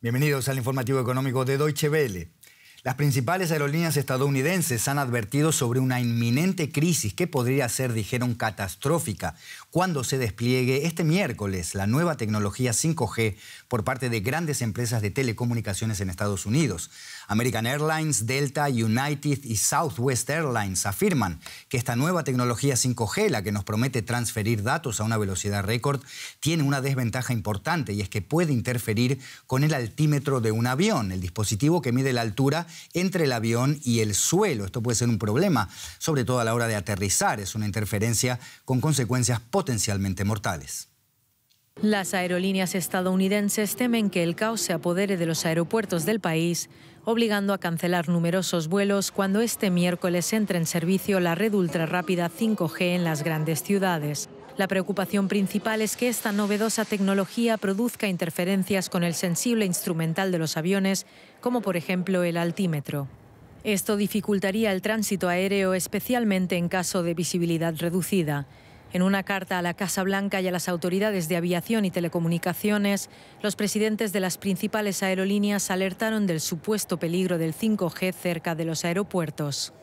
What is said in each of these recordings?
Bienvenidos al informativo económico de Deutsche Welle. Las principales aerolíneas estadounidenses han advertido sobre una inminente crisis que podría ser, dijeron, catastrófica cuando se despliegue este miércoles la nueva tecnología 5G por parte de grandes empresas de telecomunicaciones en Estados Unidos. American Airlines, Delta, United y Southwest Airlines afirman que esta nueva tecnología 5G, la que nos promete transferir datos a una velocidad récord, tiene una desventaja importante y es que puede interferir con el altímetro de un avión, el dispositivo que mide la altura entre el avión y el suelo. Esto puede ser un problema, sobre todo a la hora de aterrizar. Es una interferencia con consecuencias potencialmente mortales. Las aerolíneas estadounidenses temen que el caos se apodere de los aeropuertos del país obligando a cancelar numerosos vuelos cuando este miércoles entre en servicio la red ultrarrápida 5G en las grandes ciudades. La preocupación principal es que esta novedosa tecnología produzca interferencias con el sensible instrumental de los aviones, como por ejemplo el altímetro. Esto dificultaría el tránsito aéreo especialmente en caso de visibilidad reducida. En una carta a la Casa Blanca y a las autoridades de aviación y telecomunicaciones, los presidentes de las principales aerolíneas alertaron del supuesto peligro del 5G cerca de los aeropuertos.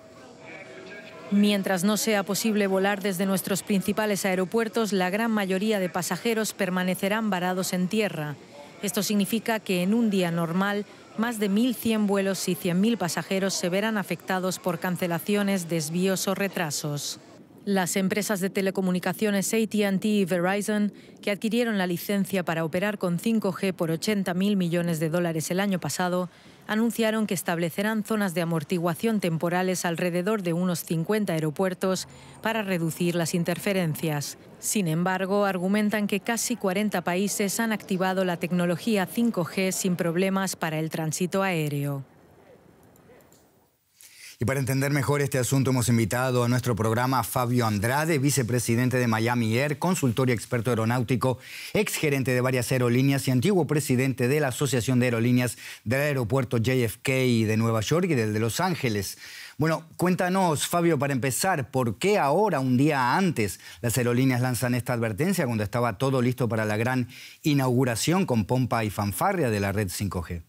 Mientras no sea posible volar desde nuestros principales aeropuertos, la gran mayoría de pasajeros permanecerán varados en tierra. Esto significa que en un día normal, más de 1.100 vuelos y 100.000 pasajeros se verán afectados por cancelaciones, desvíos o retrasos. Las empresas de telecomunicaciones ATT y Verizon, que adquirieron la licencia para operar con 5G por 80.000 millones de dólares el año pasado, anunciaron que establecerán zonas de amortiguación temporales alrededor de unos 50 aeropuertos para reducir las interferencias. Sin embargo, argumentan que casi 40 países han activado la tecnología 5G sin problemas para el tránsito aéreo. Y para entender mejor este asunto hemos invitado a nuestro programa a Fabio Andrade, vicepresidente de Miami Air, consultor y experto aeronáutico, exgerente de varias aerolíneas y antiguo presidente de la Asociación de Aerolíneas del Aeropuerto JFK de Nueva York y del de Los Ángeles. Bueno, cuéntanos, Fabio, para empezar, ¿por qué ahora, un día antes, las aerolíneas lanzan esta advertencia cuando estaba todo listo para la gran inauguración con pompa y fanfarria de la red 5G?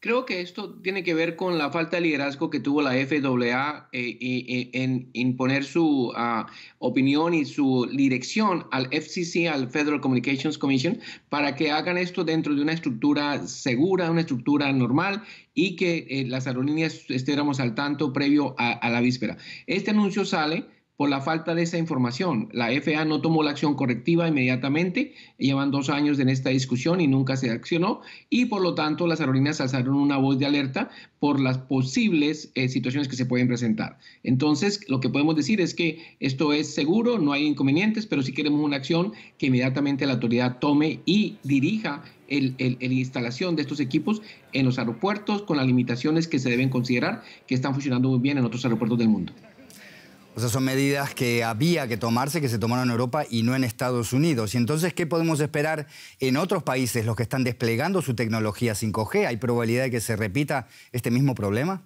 Creo que esto tiene que ver con la falta de liderazgo que tuvo la FAA eh, en imponer su ah, opinión y su dirección al FCC, al Federal Communications Commission, para que hagan esto dentro de una estructura segura, una estructura normal y que eh, las aerolíneas estuviéramos al tanto previo a la víspera. Este anuncio sale por la falta de esa información. La FAA no tomó la acción correctiva inmediatamente, llevan dos años en esta discusión y nunca se accionó, y por lo tanto las aerolíneas alzaron una voz de alerta por las posibles eh, situaciones que se pueden presentar. Entonces, lo que podemos decir es que esto es seguro, no hay inconvenientes, pero sí queremos una acción que inmediatamente la autoridad tome y dirija la instalación de estos equipos en los aeropuertos con las limitaciones que se deben considerar que están funcionando muy bien en otros aeropuertos del mundo. O sea, son medidas que había que tomarse, que se tomaron en Europa y no en Estados Unidos. Y entonces, ¿qué podemos esperar en otros países, los que están desplegando su tecnología 5G? ¿Hay probabilidad de que se repita este mismo problema?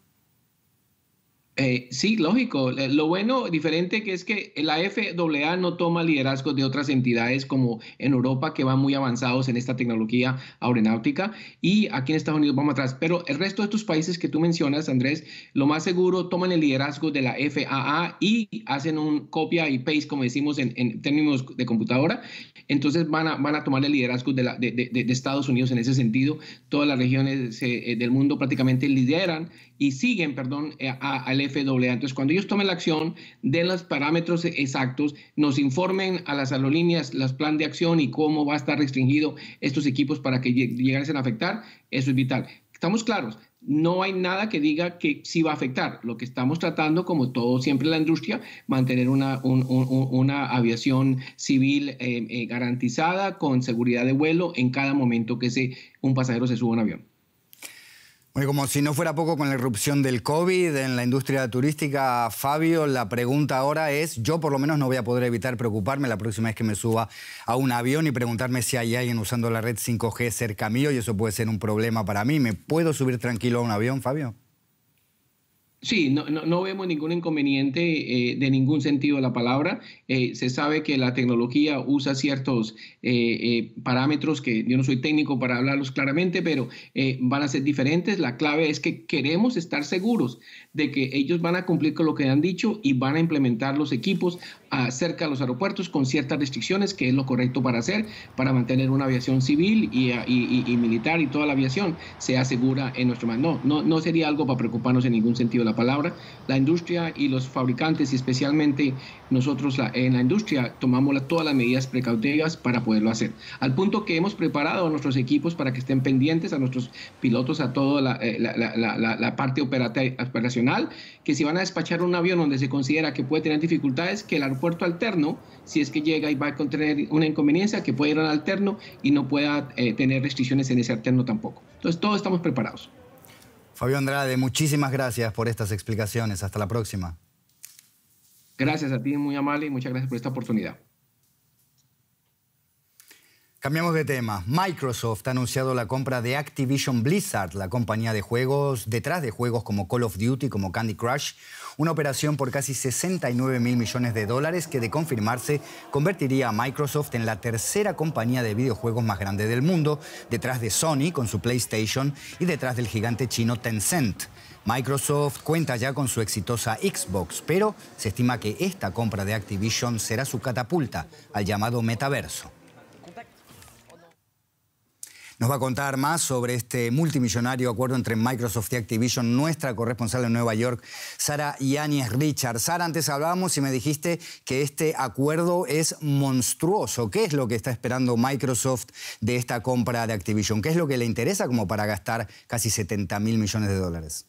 Eh, sí, lógico. Eh, lo bueno, diferente que es que la FAA no toma liderazgo de otras entidades como en Europa que van muy avanzados en esta tecnología aeronáutica y aquí en Estados Unidos vamos atrás. Pero el resto de estos países que tú mencionas, Andrés, lo más seguro toman el liderazgo de la FAA y hacen un copia y paste, como decimos en, términos de computadora. Entonces van a, tomar el liderazgo de, Estados Unidos en ese sentido. Todas las regiones eh, del mundo prácticamente lideran y siguen, perdón, al entonces, cuando ellos tomen la acción, den los parámetros exactos, nos informen a las aerolíneas los plan de acción y cómo va a estar restringido estos equipos para que llegaren a afectar, eso es vital. Estamos claros, no hay nada que diga que sí va a afectar. Lo que estamos tratando, como todo siempre la industria, mantener una, aviación civil eh, eh, garantizada con seguridad de vuelo en cada momento que se, un pasajero se suba a un avión. Bueno, como si no fuera poco con la irrupción del COVID en la industria turística, Fabio, la pregunta ahora es, yo por lo menos no voy a poder evitar preocuparme la próxima vez que me suba a un avión y preguntarme si hay alguien usando la red 5G cerca mío y eso puede ser un problema para mí. ¿Me puedo subir tranquilo a un avión, Fabio? Sí, no, no, vemos ningún inconveniente eh, de ningún sentido de la palabra. Eh, se sabe que la tecnología usa ciertos eh, parámetros que yo no soy técnico para hablarlos claramente, pero van a ser diferentes. La clave es que queremos estar seguros de que ellos van a cumplir con lo que han dicho y van a implementar los equipos cerca de los aeropuertos con ciertas restricciones, que es lo correcto para hacer, para mantener una aviación civil y, y, militar y toda la aviación sea segura en nuestro mar. No, no, no sería algo para preocuparnos en ningún sentido de la palabra. La industria y los fabricantes, y especialmente nosotros en la industria, tomamos todas las medidas precautivas para poderlo hacer. Al punto que hemos preparado a nuestros equipos para que estén pendientes, a nuestros pilotos, a toda la, eh, la parte operacional, que si van a despachar un avión donde se considera que puede tener dificultades, que el aeropuerto puerto alterno si es que llega y va a contener una inconveniencia que puede ir al alterno y no pueda eh, tener restricciones en ese alterno tampoco. Entonces todos estamos preparados. Fabio Andrade, muchísimas gracias por estas explicaciones. Hasta la próxima. Gracias a ti, muy amable, y muchas gracias por esta oportunidad. Cambiamos de tema. Microsoft ha anunciado la compra de Activision Blizzard, la compañía de juegos detrás de juegos como Call of Duty, como Candy Crush, una operación por casi 69 mil millones de dólares que de confirmarse convertiría a Microsoft en la tercera compañía de videojuegos más grande del mundo, detrás de Sony con su PlayStation y detrás del gigante chino Tencent. Microsoft cuenta ya con su exitosa Xbox, pero se estima que esta compra de Activision será su catapulta al llamado metaverso. Nos va a contar más sobre este multimillonario acuerdo entre Microsoft y Activision, nuestra corresponsal en Nueva York, Sara Yáñez Richard. Sara, antes hablábamos y me dijiste que este acuerdo es monstruoso. ¿Qué es lo que está esperando Microsoft de esta compra de Activision? ¿Qué es lo que le interesa como para gastar casi 70 mil millones de dólares?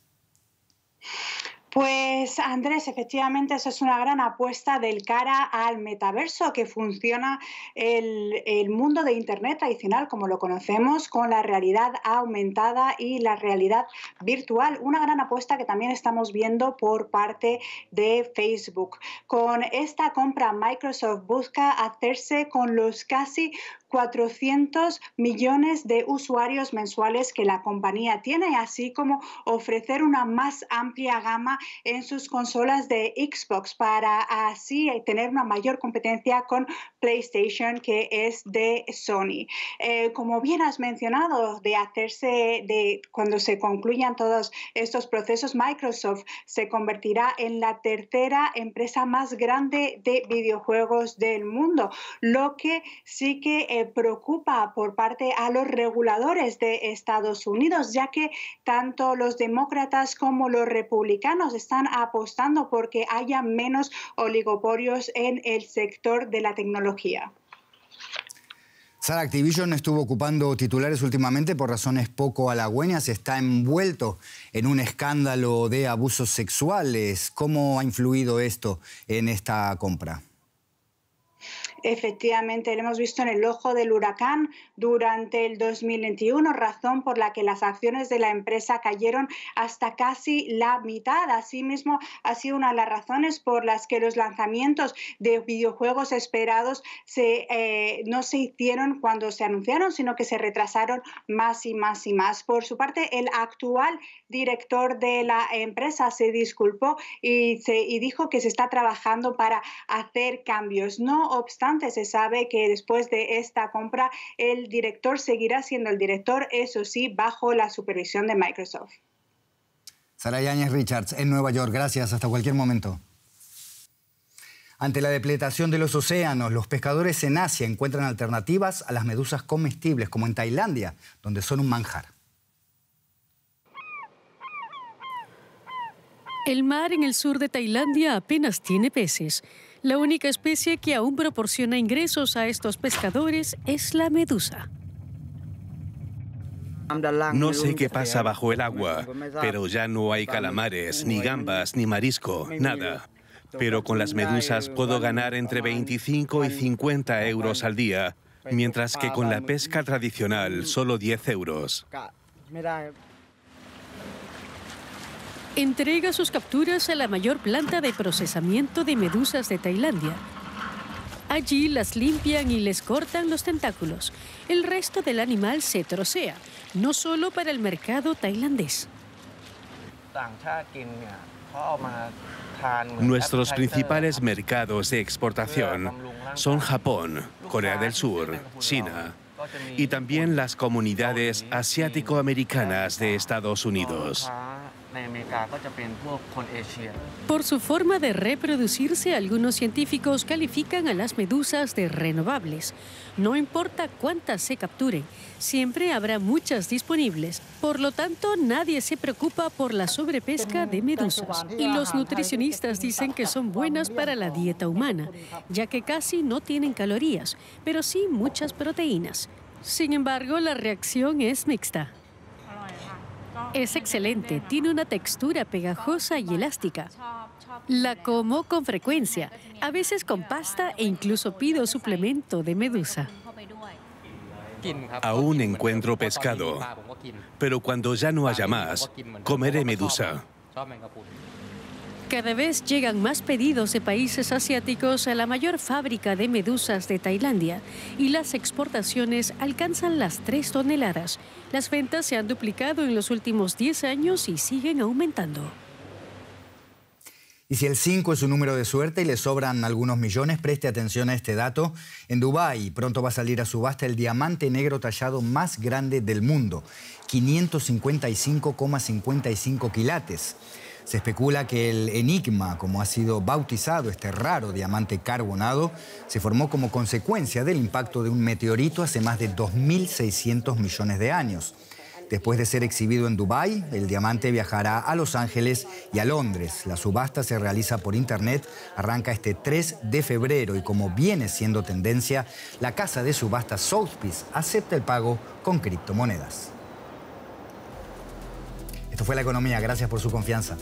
Pues Andrés, efectivamente, eso es una gran apuesta del cara al metaverso que funciona el, mundo de Internet tradicional, como lo conocemos, con la realidad aumentada y la realidad virtual. Una gran apuesta que también estamos viendo por parte de Facebook. Con esta compra, Microsoft busca hacerse con los casi 400 millones de usuarios mensuales que la compañía tiene, así como ofrecer una más amplia gama en sus consolas de Xbox para así tener una mayor competencia con PlayStation que es de Sony. Eh, como bien has mencionado, de hacerse de cuando se concluyan todos estos procesos, Microsoft se convertirá en la tercera empresa más grande de videojuegos del mundo, lo que sí que eh, preocupa por parte a los reguladores de Estados Unidos, ya que tanto los demócratas como los republicanos están apostando porque haya menos oligopolios en el sector de la tecnología. Sara, Activision estuvo ocupando titulares últimamente por razones poco halagüeñas. Está envuelto en un escándalo de abusos sexuales. ¿Cómo ha influido esto en esta compra? Efectivamente, lo hemos visto en el ojo del huracán durante el 2021, razón por la que las acciones de la empresa cayeron hasta casi la mitad. Asimismo, ha sido una de las razones por las que los lanzamientos de videojuegos esperados eh, no se hicieron cuando se anunciaron, sino que se retrasaron más y más y más. Por su parte, el actual director de la empresa se disculpó y, se, y dijo que se está trabajando para hacer cambios. No obstante, se sabe que después de esta compra el director seguirá siendo el director, eso sí, bajo la supervisión de Microsoft. Sara Richards, en Nueva York. Gracias, hasta cualquier momento. Ante la depletación de los océanos, los pescadores en Asia encuentran alternativas a las medusas comestibles, como en Tailandia, donde son un manjar. El mar en el sur de Tailandia apenas tiene peces. La única especie que aún proporciona ingresos a estos pescadores es la medusa. No sé qué pasa bajo el agua, pero ya no hay calamares, ni gambas, ni marisco, nada. Pero con las medusas puedo ganar entre 25 y 50 euros al día, mientras que con la pesca tradicional solo 10 euros entrega sus capturas a la mayor planta de procesamiento de medusas de Tailandia. Allí las limpian y les cortan los tentáculos. El resto del animal se trocea, no solo para el mercado tailandés. Nuestros principales mercados de exportación son Japón, Corea del Sur, China y también las comunidades asiático-americanas de Estados Unidos. Pues, por su forma de reproducirse, algunos científicos califican a las medusas de renovables. No importa cuántas se capturen, siempre habrá muchas disponibles. Por lo tanto, nadie se preocupa por la sobrepesca de medusas. Y los nutricionistas dicen que son buenas para la dieta humana, ya que casi no tienen calorías, pero sí muchas proteínas. Sin embargo, la reacción es mixta. Es excelente, tiene una textura pegajosa y elástica. La como con frecuencia, a veces con pasta e incluso pido suplemento de medusa. Aún encuentro pescado, pero cuando ya no haya más, comeré medusa. Cada vez llegan más pedidos de países asiáticos a la mayor fábrica de medusas de Tailandia y las exportaciones alcanzan las 3 toneladas. Las ventas se han duplicado en los últimos 10 años y siguen aumentando. Y si el 5 es un número de suerte y le sobran algunos millones, preste atención a este dato. En Dubái pronto va a salir a subasta el diamante negro tallado más grande del mundo, 555,55 kilates. quilates. Se especula que el enigma, como ha sido bautizado este raro diamante carbonado, se formó como consecuencia del impacto de un meteorito hace más de 2.600 millones de años. Después de ser exhibido en Dubái, el diamante viajará a Los Ángeles y a Londres. La subasta se realiza por Internet, arranca este 3 de febrero y como viene siendo tendencia, la casa de subasta Sotheby's acepta el pago con criptomonedas fue La Economía. Gracias por su confianza.